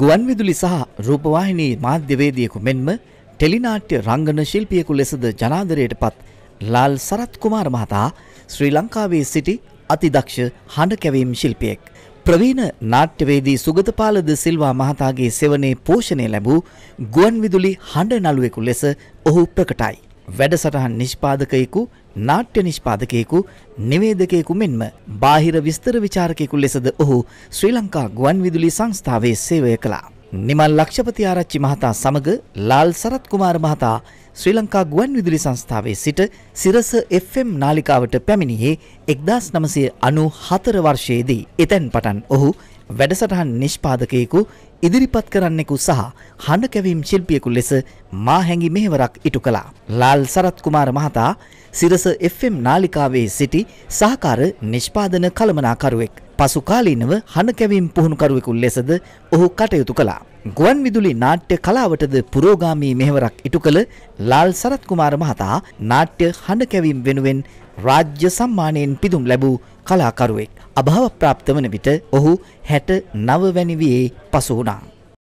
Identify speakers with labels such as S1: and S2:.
S1: ගුවන්විදුලි සහ රූපවාහිනී මාධ්‍යවේදියෙකු මෙන්ම ටෙලිනාට්‍ය රංගන ශිල්පියෙකු ලෙසද ජනාදරයට පත් ලාල් සරත් කුමාර මහතා ශ්‍රී ලංකාවේ සිටි අතිදක්ෂ හඬ කැවීම් ශිල්පියෙක්. ප්‍රවීණ නාට්‍යවේදී සුගතපාලද සිල්වා මහතාගේ සෙවනේ පෝෂණය ලැබූ ගුවන්විදුලි හඬ නළුවෙකු ලෙස ඔහු ප්‍රකටයි. වැඩසටහන් නිෂ්පාදකයෙකු නාට්‍ය නිෂ්පාදකයෙකු නිවේදකයෙකු මෙන්ම බාහිර විස්තර විචාරකයෙකු ලෙසද ඔහු ශ්‍රී ලංකා ගුවන් විදුලි සංස්ථාවේ සේවය කළා. නිමල් ලක්ෂපති ආරච්චි මහතා සමග ලාල් සරත් කුමාර මහතා ශ්‍රී ලංකා ගුවන් විදුලි සංස්ථාවේ සිට සිරස FM නාලිකාවට පැමිණියේ එක්දස් නමසය අනු හතර වර්ෂයේදී. එතැන් පටන් ඔහු වැඩසටහන් නිෂ්පාදකයෙකු ඉදිරිපත් කරන්නෙකු සහ හඬ කැවීම් ශිල්පියෙකු ලෙස මා හැඟි මෙහෙවරක් ඉටු කළා. ලාල් සරත් කුමාර මහතා සිරස FM නාලිකාවේ සිටි සහකාර නිෂ්පාදන කළමනාකරුවෙක්. පසු කාලීනව හඬ කැවීම් පුහුණුකරුවෙකු ලෙසද ඔහු කටයුතු කළා. ගුවන් විදුලි නාට්‍ය කලාවටද පුරෝගාමී මෙහෙවරක් ඉටු කළ ලාල් සරත් කුමාර මහතා නාට්‍ය හඬ කැවීම් වෙනුවෙන් රාජ්‍ය සම්මානයෙන් පිදුම් ලැබූ කලාකරුවෙක්. අභාව ප්‍රාප්ත වන විට ඔහු හැට නවවැනි වයේ පසු වුණා.